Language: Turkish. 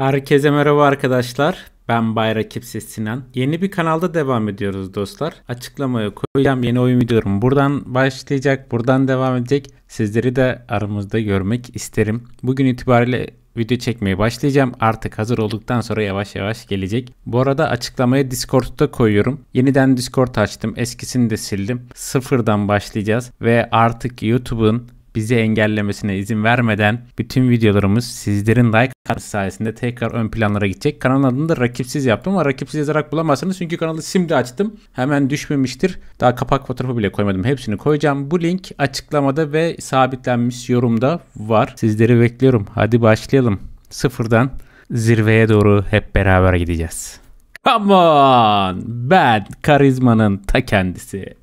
Herkese merhaba arkadaşlar. Ben Bayrak İpsiz Sinan. Yeni bir kanalda devam ediyoruz dostlar. Açıklamaya koyacağım yeni oyun videolarım. Buradan başlayacak, buradan devam edecek. Sizleri de aramızda görmek isterim. Bugün itibariyle video çekmeye başlayacağım. Artık hazır olduktan sonra yavaş yavaş gelecek. Bu arada açıklamaya Discord'da koyuyorum. Yeniden Discord açtım. Eskisini de sildim. Sıfırdan başlayacağız ve artık YouTube'un bizi engellemesine izin vermeden bütün videolarımız sizlerin like kartı sayesinde tekrar ön planlara gidecek. Kanalın adını da rakipsiz yaptım ama rakipsiz yazarak bulamazsınız çünkü kanalı şimdi açtım. Hemen düşmemiştir. Daha kapak fotoğrafı bile koymadım. Hepsini koyacağım. Bu link açıklamada ve sabitlenmiş yorumda var. Sizleri bekliyorum. Hadi başlayalım. Sıfırdan zirveye doğru hep beraber gideceğiz. Come on! Ben karizmanın ta kendisi.